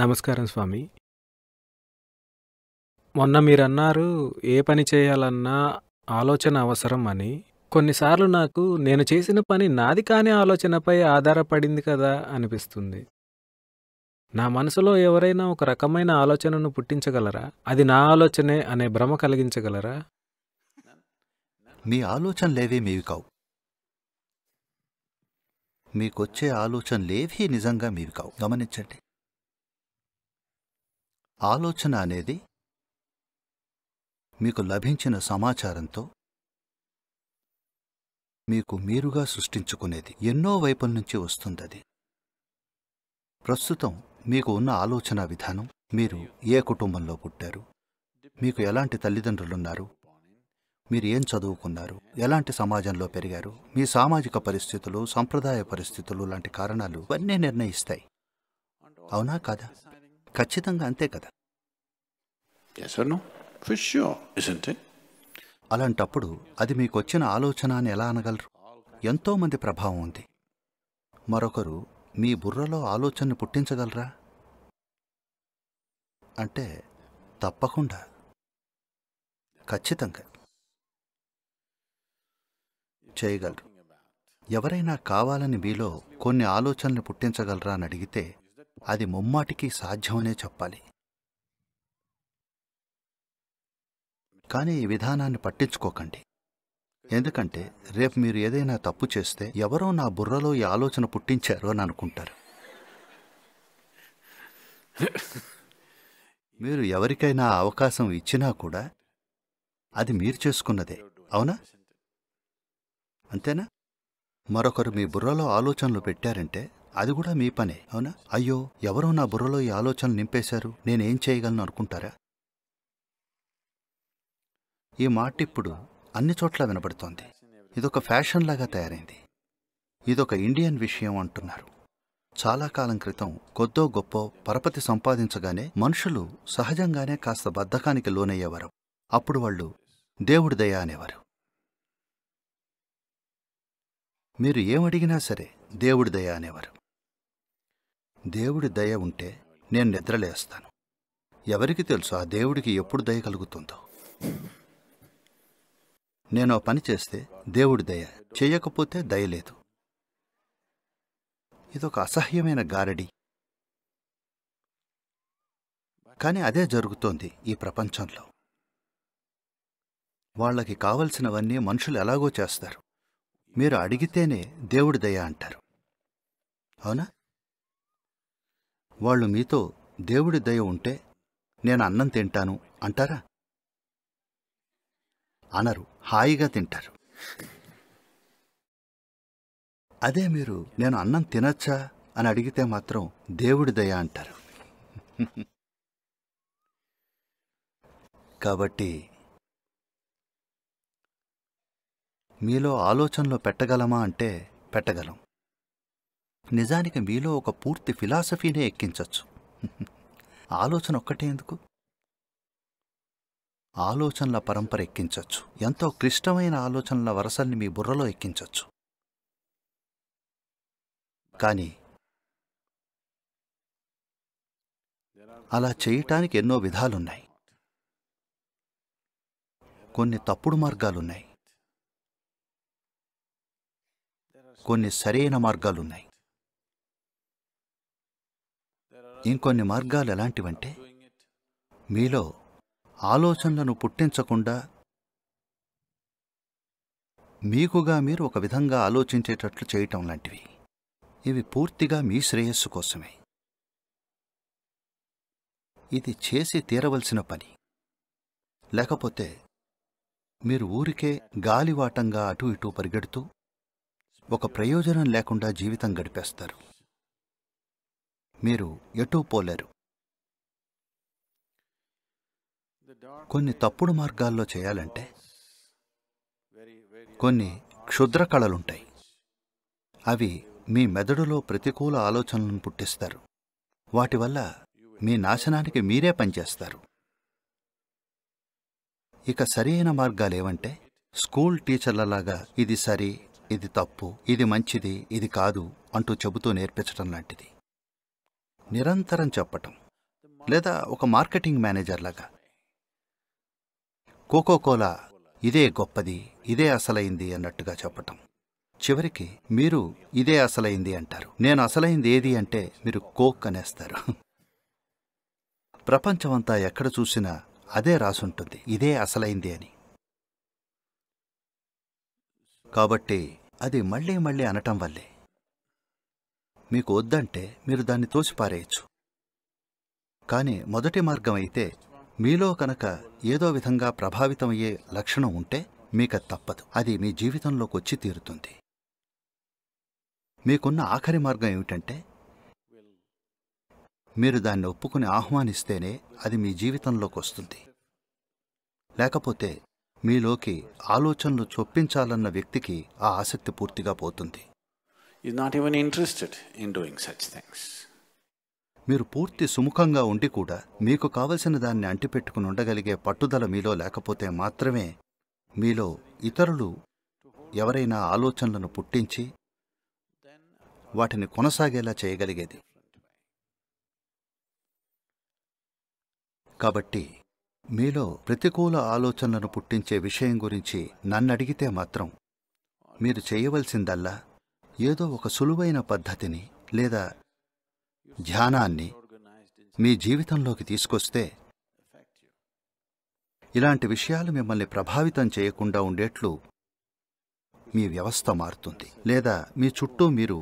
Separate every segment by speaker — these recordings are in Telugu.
Speaker 1: నమస్కారం స్వామి మొన్న మీరన్నారు ఏ పని చేయాలన్నా ఆలోచన అవసరం అని కొన్నిసార్లు నాకు నేను చేసిన పని నాది కాని ఆలోచనపై ఆధారపడింది కదా అనిపిస్తుంది నా మనసులో ఎవరైనా ఒక రకమైన ఆలోచనను పుట్టించగలరా అది నా ఆలోచనే అనే భ్రమ కలిగించగలరా మీ ఆలోచనలేవీ మీవి కావు మీకొచ్చే ఆలోచన లేవి నిజంగా మీవి కావు గమనించండి ఆలోచన అనేది మీకు లభించిన సమాచారంతో మీకు మీరుగా సృష్టించుకునేది ఎన్నో వైపుల నుంచి వస్తుంది అది ప్రస్తుతం మీకు ఉన్న ఆలోచన విధానం మీరు ఏ కుటుంబంలో పుట్టారు మీకు ఎలాంటి తల్లిదండ్రులున్నారు మీరు ఏం చదువుకున్నారు ఎలాంటి సమాజంలో పెరిగారు మీ సామాజిక పరిస్థితులు సంప్రదాయ పరిస్థితులు లాంటి కారణాలు ఇవన్నీ నిర్ణయిస్తాయి అవునా కాదా ఖచ్చితంగా అంతే కదా అలాంటప్పుడు అది మీకొచ్చిన ఆలోచన అని ఎలా అనగలరు ఎంతోమంది ప్రభావం ఉంది మరొకరు మీ బుర్రలో ఆలోచనను పుట్టించగలరా అంటే తప్పకుండా ఖచ్చితంగా చేయగలరు ఎవరైనా కావాలని మీలో కొన్ని ఆలోచనలు పుట్టించగలరా అని అడిగితే అది ముమ్మాటికి సాధ్యమనే చెప్పాలి కానీ ఈ విధానాన్ని పట్టించుకోకండి ఎందుకంటే రేపు మీరు ఏదైనా తప్పు చేస్తే ఎవరో నా బుర్రలో ఈ ఆలోచన పుట్టించారు అని అనుకుంటారు మీరు ఎవరికైనా అవకాశం ఇచ్చినా కూడా అది మీరు చేసుకున్నదే అవునా అంతేనా మరొకరు మీ బుర్రలో ఆలోచనలు పెట్టారంటే అది కూడా మీ పనే అవునా అయ్యో ఎవరో నా బుర్రలో ఈ ఆలోచనలు నింపేశారు నేనేం చేయగలను అనుకుంటారా ఈ మాట ఇప్పుడు అన్ని చోట్ల వినబడుతోంది ఇదొక ఫ్యాషన్ లాగా తయారైంది ఇదొక ఇండియన్ విషయం అంటున్నారు చాలా కాలం క్రితం కొద్దో గొప్ప పరపతి సంపాదించగానే మనుషులు సహజంగానే కాస్త బద్ధకానికి లోనయ్యేవారు అప్పుడు వాళ్ళు దేవుడి దయ అనేవారు మీరు ఏమడిగినా సరే దేవుడి దయ అనేవారు దేవుడి దయ ఉంటే నేను నిద్రలేస్తాను ఎవరికి తెలుసు ఆ దేవుడికి ఎప్పుడు దయ కలుగుతుందో నేను పని చేస్తే దేవుడి దయ చేయకపోతే దయ లేదు ఇదొక అసహ్యమైన గారడి కానీ అదే జరుగుతోంది ఈ ప్రపంచంలో వాళ్ళకి కావలసినవన్నీ మనుషులు ఎలాగో చేస్తారు మీరు అడిగితేనే దేవుడి దయ అంటారు అవునా వాళ్ళు మీతో దేవుడి దయ ఉంటే నేను అన్నం తింటాను అంటారా అనరు హాయిగా తింటారు అదే మీరు నేను అన్నం తినచ్చా అని అడిగితే మాత్రం దేవుడి దయ అంటారు కాబట్టి మీలో ఆలోచనలో పెట్టగలమా అంటే పెట్టగలం నిజానికి మీలో ఒక పూర్తి ఫిలాసఫీనే ఎక్కించవచ్చు ఆలోచన ఒక్కటే ఎందుకు ఆలోచనల పరంపర ఎక్కించవచ్చు ఎంతో క్లిష్టమైన ఆలోచనల వరసల్ని మీ బుర్రలో ఎక్కించవచ్చు కానీ అలా చేయటానికి ఎన్నో విధాలున్నాయి కొన్ని తప్పుడు మార్గాలున్నాయి కొన్ని సరైన మార్గాలున్నాయి ఇంకొన్ని మార్గాలు ఎలాంటివంటే మీలో ఆలోచనలను పుట్టించకుండా మీకుగా మీరు ఒక విధంగా ఆలోచించేటట్లు చేయటం లాంటివి ఇవి పూర్తిగా మీ శ్రేయస్సు కోసమే ఇది చేసి తీరవలసిన పని లేకపోతే మీరు ఊరికే గాలివాటంగా అటూ ఇటూ పరిగెడుతూ ఒక ప్రయోజనం లేకుండా జీవితం గడిపేస్తారు మీరు ఎటూ పోలేరు కొన్ని తప్పుడు మార్గాల్లో చేయాలంటే కొన్ని క్షుద్ర కళలుంటాయి అవి మీ మెదడులో ప్రతికూల ఆలోచనలను పుట్టిస్తారు వాటి వల్ల మీ నాశనానికి మీరే పనిచేస్తారు ఇక అయిన మార్గాలేవంటే స్కూల్ టీచర్లలాగా ఇది సరి ఇది తప్పు ఇది మంచిది ఇది కాదు అంటూ చెబుతూ నేర్పించడం లాంటిది నిరంతరం చెప్పటం లేదా ఒక మార్కెటింగ్ మేనేజర్ లాగా కోకోకోలా ఇదే గొప్పది ఇదే అసలైంది అన్నట్టుగా చెప్పటం చివరికి మీరు ఇదే అసలైంది అంటారు నేను అసలైంది ఏది అంటే మీరు కోక్ అనేస్తారు ప్రపంచమంతా ఎక్కడ చూసినా అదే రాసుంటుంది ఇదే అసలైంది అని కాబట్టి అది మళ్ళీ మళ్ళీ అనటం వల్లే మీకు వద్దంటే మీరు దాన్ని తోసిపారేయచ్చు కానీ మొదటి మార్గం అయితే మీలో కనుక ఏదో విధంగా ప్రభావితమయ్యే లక్షణం ఉంటే మీకు తప్పదు అది మీ జీవితంలోకి వచ్చి తీరుతుంది మీకున్న ఆఖరి మార్గం ఏమిటంటే మీరు దాన్ని ఒప్పుకుని ఆహ్వానిస్తేనే అది మీ జీవితంలోకి వస్తుంది లేకపోతే మీలోకి ఆలోచనలు చొప్పించాలన్న వ్యక్తికి ఆ ఆసక్తి పూర్తిగా పోతుంది is not even interested in doing such things మీరు పూర్తి సుముఖంగా ఉండి కూడా మీకు కావలసిన దాన్ని అంటిపెట్టుకుని ఉండగలిగే పట్టుదల మీలో లేకపోతే మాత్రమే మీలో ఇతరులు ఎవరైనా ఆలోచనలను పుట్టించి వాటిని కొనసాగేలా చేయగలిగేది కాబట్టి మీలో ప్రతికూల ఆలోచనలను పుట్టించే విషయం గురించి నన్ను అడిగితే మాత్రం మీరు చేయవలసిందల్లా ఏదో ఒక సులువైన పద్ధతిని లేదా ధ్యానాన్ని మీ జీవితంలోకి తీసుకొస్తే ఇలాంటి విషయాలు మిమ్మల్ని ప్రభావితం చేయకుండా ఉండేట్లు మీ వ్యవస్థ మారుతుంది లేదా మీ చుట్టూ మీరు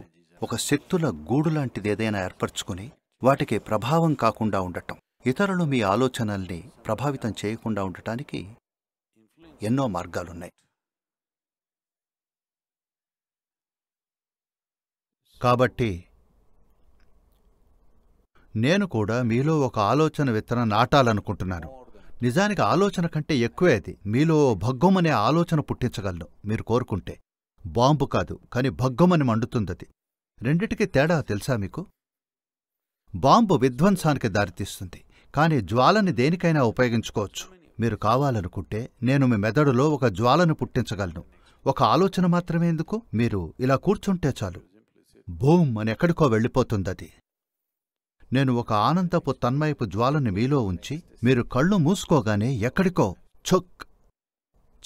Speaker 1: ఒక శక్తుల గూడు లాంటిది ఏదైనా ఏర్పరచుకుని వాటికి ప్రభావం కాకుండా ఉండటం ఇతరులు మీ ఆలోచనల్ని ప్రభావితం చేయకుండా ఉండటానికి ఎన్నో మార్గాలున్నాయి కాబట్టి నేను కూడా మీలో ఒక ఆలోచన విత్తనం నాటాలనుకుంటున్నాను నిజానికి ఆలోచన కంటే ఎక్కువే అది మీలో భగ్గమనే ఆలోచన పుట్టించగలను మీరు కోరుకుంటే బాంబు కాదు కాని భగ్గమని మండుతుందది రెండిటికి తేడా తెలుసా మీకు బాంబు విధ్వంసానికి దారితీస్తుంది కాని జ్వాలని దేనికైనా ఉపయోగించుకోవచ్చు మీరు కావాలనుకుంటే నేను మీ మెదడులో ఒక జ్వాలను పుట్టించగలను ఒక ఆలోచన మాత్రమే ఎందుకు మీరు ఇలా కూర్చుంటే చాలు బూమ్ అని ఎక్కడికో వెళ్ళిపోతుందది నేను ఒక ఆనందపు తన్మయపు జ్వాలని మీలో ఉంచి మీరు కళ్ళు మూసుకోగానే ఎక్కడికో ఛొక్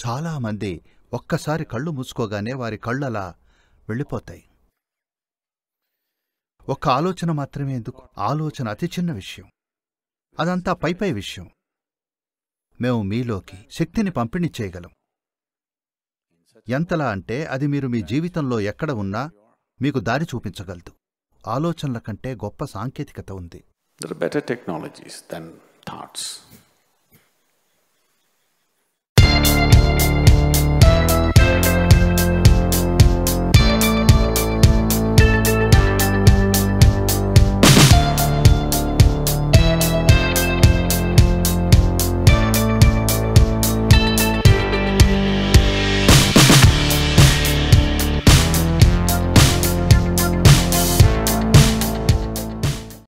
Speaker 1: చాలామంది ఒక్కసారి కళ్ళు మూసుకోగానే వారి కళ్ళలా వెళ్ళిపోతాయి ఒక్క ఆలోచన మాత్రమే ఎందుకు ఆలోచన అతి చిన్న విషయం అదంతా పైపై విషయం మేము మీలోకి శక్తిని పంపిణీ చేయగలం ఎంతలా అంటే అది మీరు మీ జీవితంలో ఎక్కడ ఉన్నా మీకు దారి చూపించగలదు ఆలోచనల కంటే గొప్ప సాంకేతికత ఉంది there better technologies than thoughts